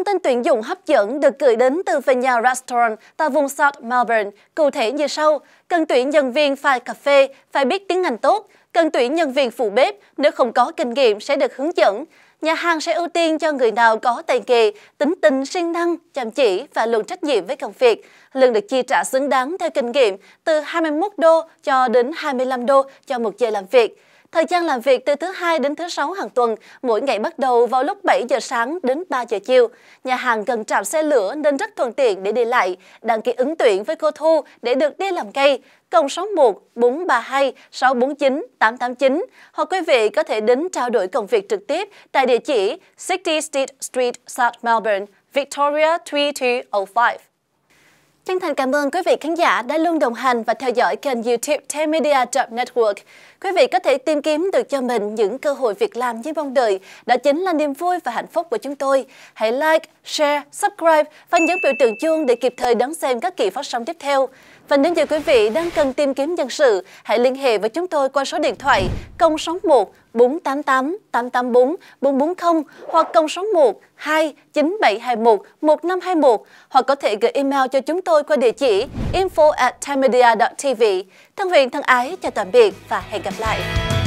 Thông tin tuyển dụng hấp dẫn được gửi đến từ Vineyard Restaurant tại vùng South Melbourne, cụ thể như sau. Cần tuyển nhân viên pha cà phê, phải biết tiếng Anh tốt. Cần tuyển nhân viên phụ bếp, nếu không có kinh nghiệm sẽ được hướng dẫn nhà hàng sẽ ưu tiên cho người nào có tài nghề, tính tình siêng năng, chăm chỉ và luôn trách nhiệm với công việc. Lương được chi trả xứng đáng theo kinh nghiệm từ 21 đô cho đến 25 đô cho một giờ làm việc. Thời gian làm việc từ thứ hai đến thứ sáu hàng tuần, mỗi ngày bắt đầu vào lúc 7 giờ sáng đến 3 giờ chiều. Nhà hàng gần trạm xe lửa nên rất thuận tiện để đi lại. Đăng ký ứng tuyển với cô Thu để được đi làm cây. Cộng 61 432 649 889 hoặc quý vị có thể đến trao đổi công việc trực tiếp tại địa chỉ 60 State Street, South Melbourne, Victoria 3205. Chân thành cảm ơn quý vị khán giả đã luôn đồng hành và theo dõi kênh youtube Media Network. Quý vị có thể tìm kiếm được cho mình những cơ hội việc làm như mong đợi. Đó chính là niềm vui và hạnh phúc của chúng tôi. Hãy like, share, subscribe và nhấn biểu tượng chuông để kịp thời đón xem các kỳ phát sóng tiếp theo. Và nếu như quý vị đang cần tìm kiếm nhân sự, hãy liên hệ với chúng tôi qua số điện thoại 061 488 884 440 hoặc công số 1 2 9721 1521 hoặc có thể gửi email cho chúng tôi qua địa chỉ info at tv. Thân huyền thân ái, chào tạm biệt và hẹn gặp lại.